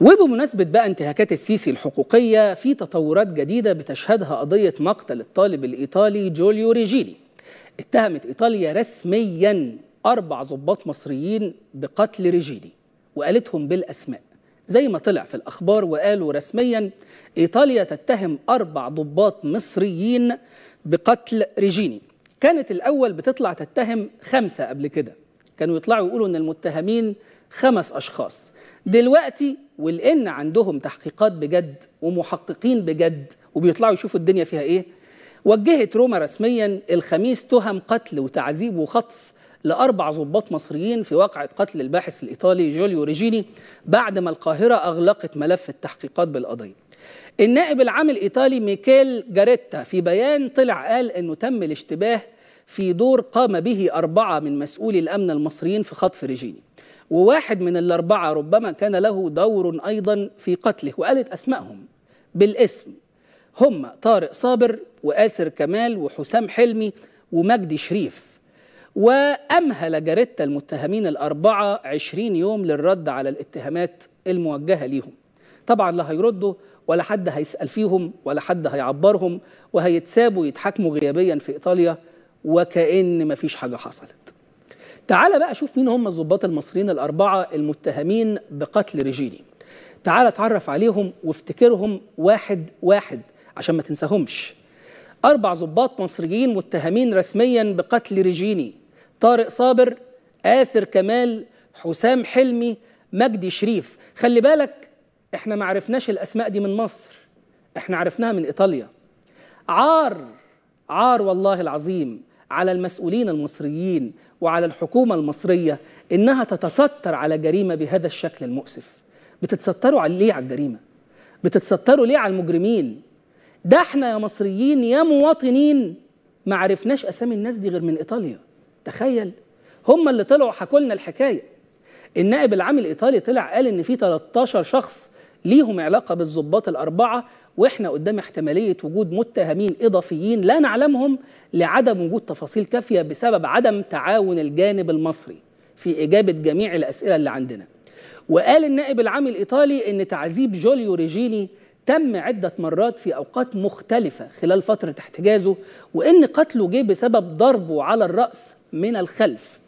وبمناسبة بقى انتهاكات السيسي الحقوقية في تطورات جديدة بتشهدها قضية مقتل الطالب الإيطالي جوليو ريجيلي اتهمت إيطاليا رسميا أربع ضباط مصريين بقتل ريجيلي وقالتهم بالأسماء زي ما طلع في الأخبار وقالوا رسميا إيطاليا تتهم أربع ضباط مصريين بقتل ريجيني كانت الأول بتطلع تتهم خمسة قبل كده كانوا يطلعوا يقولوا إن المتهمين خمس أشخاص دلوقتي والان عندهم تحقيقات بجد ومحققين بجد وبيطلعوا يشوفوا الدنيا فيها ايه وجهت روما رسميا الخميس تهم قتل وتعذيب وخطف لأربع ضباط مصريين في واقعة قتل الباحث الإيطالي جوليو ريجيني بعد ما القاهرة أغلقت ملف التحقيقات بالقضية النائب العام الإيطالي ميكيل جاريتا في بيان طلع قال أنه تم الاشتباه في دور قام به أربعة من مسؤولي الأمن المصريين في خطف ريجيني وواحد من الأربعة ربما كان له دور أيضا في قتله وقالت أسمائهم بالاسم هم طارق صابر وآسر كمال وحسام حلمي ومجدي شريف وأمهل جاريتا المتهمين الأربعة عشرين يوم للرد على الاتهامات الموجهة ليهم طبعا لا هيردوا ولا حد هيسأل فيهم ولا حد هيعبرهم وهيتسابوا يتحاكموا غيابيا في إيطاليا وكأن مفيش حاجة حصلت تعال بقى شوف مين هم الضباط المصريين الأربعة المتهمين بقتل ريجيني تعال اتعرف عليهم وافتكرهم واحد واحد عشان ما تنساهمش أربع ضباط مصريين متهمين رسميا بقتل ريجيني طارق صابر آسر كمال حسام حلمي مجدي شريف خلي بالك احنا ما عرفناش الأسماء دي من مصر احنا عرفناها من إيطاليا عار عار والله العظيم على المسؤولين المصريين وعلى الحكومة المصرية إنها تتستر على جريمة بهذا الشكل المؤسف بتتستروا على ليه على الجريمة بتتستروا ليه على المجرمين ده احنا يا مصريين يا مواطنين ما عرفناش أسامي الناس دي غير من إيطاليا تخيل هم اللي طلعوا حكوا لنا الحكاية النائب العام الإيطالي طلع قال إن في 13 شخص ليهم علاقة بالظباط الأربعة واحنا قدام احتماليه وجود متهمين اضافيين لا نعلمهم لعدم وجود تفاصيل كافيه بسبب عدم تعاون الجانب المصري في اجابه جميع الاسئله اللي عندنا. وقال النائب العام الايطالي ان تعذيب جوليو ريجيني تم عدة مرات في أوقات مختلفة خلال فترة احتجازه وإن قتله جه بسبب ضربه على الرأس من الخلف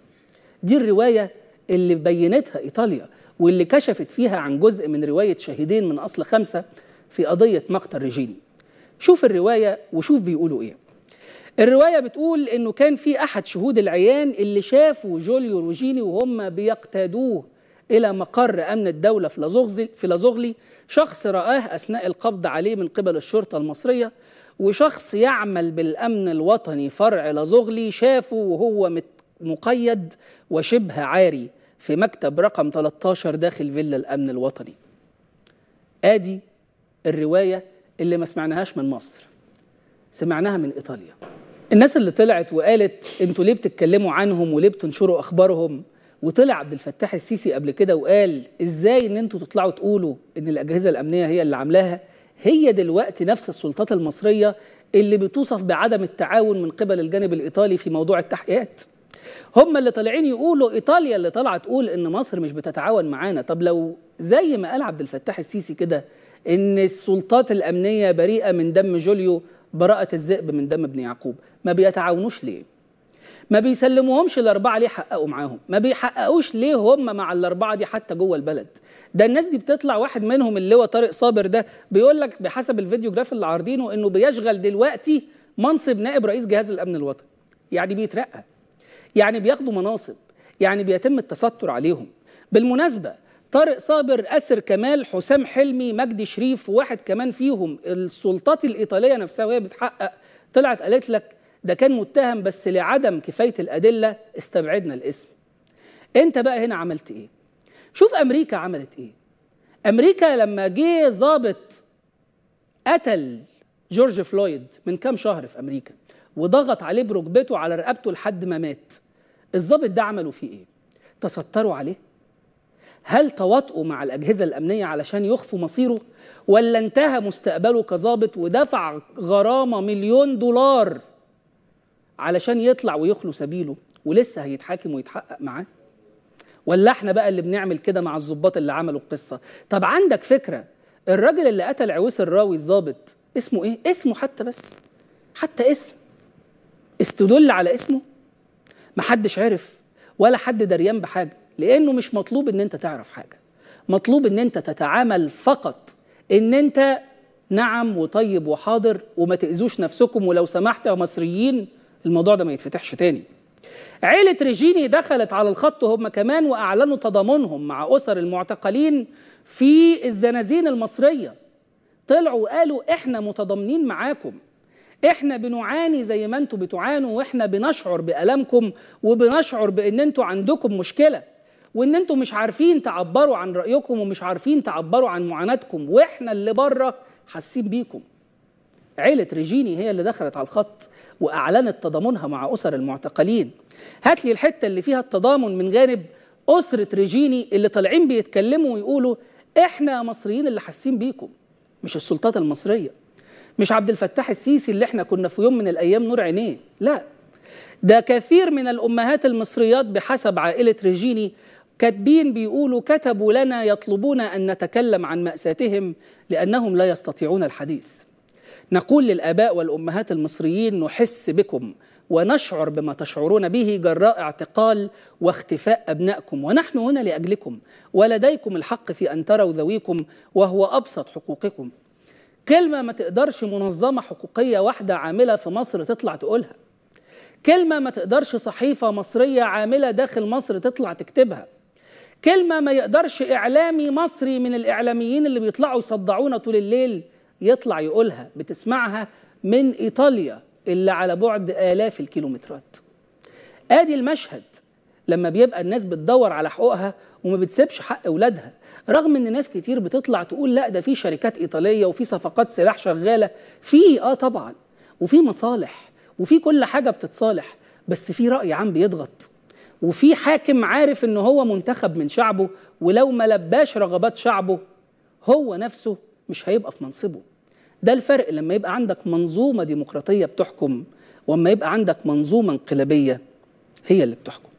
دي الرواية اللي بينتها إيطاليا واللي كشفت فيها عن جزء من رواية شهيدين من أصل خمسة في قضية مقتل ريجيني شوف الرواية وشوف بيقولوا إيه الرواية بتقول إنه كان في أحد شهود العيان اللي شافوا جوليو روجيني وهم بيقتادوه إلى مقر أمن الدولة في لازوغلي في لازوغلي شخص رآه أثناء القبض عليه من قبل الشرطة المصرية وشخص يعمل بالأمن الوطني فرع لازوغلي شافه وهو مقيد وشبه عاري في مكتب رقم 13 داخل فيلا الأمن الوطني آدي الرواية اللي ما سمعناهاش من مصر سمعناها من إيطاليا الناس اللي طلعت وقالت انتوا ليه بتتكلموا عنهم وليه بتنشروا أخبارهم وطلع عبد الفتاح السيسي قبل كده وقال ازاي ان انتوا تطلعوا تقولوا ان الأجهزة الأمنية هي اللي عاملاها هي دلوقتي نفس السلطات المصرية اللي بتوصف بعدم التعاون من قبل الجانب الإيطالي في موضوع التحقيقات هم اللي طالعين يقولوا ايطاليا اللي طالعه تقول ان مصر مش بتتعاون معانا طب لو زي ما قال عبد الفتاح السيسي كده ان السلطات الامنيه بريئه من دم جوليو براءه الذئب من دم ابن يعقوب ما بيتعاونوش ليه ما بيسلموهمش الاربعه ليه حققوا معاهم ما بيحققوش ليه هم مع الاربعه دي حتى جوه البلد ده الناس دي بتطلع واحد منهم اللي هو طارق صابر ده بيقول لك بحسب الفيديو جراف اللي عارضينه انه بيشغل دلوقتي منصب نائب رئيس جهاز الامن الوطني يعني بيترقى يعني بياخدوا مناصب يعني بيتم التستر عليهم بالمناسبه طارق صابر أسر كمال حسام حلمي مجدي شريف وواحد كمان فيهم السلطات الإيطالية نفسها وهي بتحقق طلعت قالت لك ده كان متهم بس لعدم كفاية الأدلة استبعدنا الاسم أنت بقى هنا عملت إيه شوف أمريكا عملت إيه أمريكا لما جه ظابط قتل جورج فلويد من كام شهر في أمريكا وضغط عليه بركبته على رقبته لحد ما مات الظابط ده عملوا فيه إيه تستروا عليه هل تواطؤوا مع الأجهزة الأمنية علشان يخفوا مصيره ولا انتهى مستقبله كظابط ودفع غرامة مليون دولار علشان يطلع ويخلو سبيله ولسه هيتحاكم ويتحقق معاه ولا احنا بقى اللي بنعمل كده مع الظباط اللي عملوا القصة طب عندك فكرة الراجل اللي قتل عويس الراوي الظابط اسمه ايه اسمه حتى بس حتى اسم استدل على اسمه محدش عرف ولا حد دريان بحاجه لانه مش مطلوب ان انت تعرف حاجه مطلوب ان انت تتعامل فقط ان انت نعم وطيب وحاضر وما تاذوش نفسكم ولو سمحت يا مصريين الموضوع ده ما يتفتحش تاني عيلة ريجيني دخلت على الخط هم كمان وأعلنوا تضامنهم مع أسر المعتقلين في الزنازين المصرية طلعوا وقالوا إحنا متضامنين معاكم إحنا بنعاني زي ما أنتم بتعانوا وإحنا بنشعر بألمكم وبنشعر بأن أنتم عندكم مشكلة وان انتوا مش عارفين تعبروا عن رايكم ومش عارفين تعبروا عن معاناتكم واحنا اللي بره حاسين بيكم عيلة ريجيني هي اللي دخلت على الخط وأعلنت تضامنها مع أسر المعتقلين هات لي الحتة اللي فيها التضامن من جانب أسرة ريجيني اللي طالعين بيتكلموا ويقولوا إحنا مصريين اللي حاسين بيكم مش السلطات المصرية مش عبد الفتاح السيسي اللي احنا كنا في يوم من الأيام نور عينيه لا ده كثير من الأمهات المصريات بحسب عائلة ريجيني كاتبين بيقولوا كتبوا لنا يطلبون أن نتكلم عن مأساتهم لأنهم لا يستطيعون الحديث نقول للآباء والأمهات المصريين نحس بكم ونشعر بما تشعرون به جراء اعتقال واختفاء أبنائكم ونحن هنا لأجلكم ولديكم الحق في أن تروا ذويكم وهو أبسط حقوقكم كلمة ما تقدرش منظمة حقوقية واحدة عاملة في مصر تطلع تقولها كلمة ما تقدرش صحيفة مصرية عاملة داخل مصر تطلع تكتبها كلمة ما يقدرش إعلامي مصري من الإعلاميين اللي بيطلعوا يصدعونا طول الليل يطلع يقولها بتسمعها من إيطاليا اللي على بعد آلاف الكيلومترات آدي المشهد لما بيبقى الناس بتدور على حقوقها وما بتسيبش حق أولادها رغم ان ناس كتير بتطلع تقول لا ده في شركات إيطالية وفي صفقات سلاح شغالة في آه طبعا وفي مصالح وفي كل حاجة بتتصالح بس في رأي عام بيضغط وفي حاكم عارف ان هو منتخب من شعبه ولو ما لباش رغبات شعبه هو نفسه مش هيبقى في منصبه ده الفرق لما يبقى عندك منظومه ديمقراطيه بتحكم واما يبقى عندك منظومه انقلابيه هي اللي بتحكم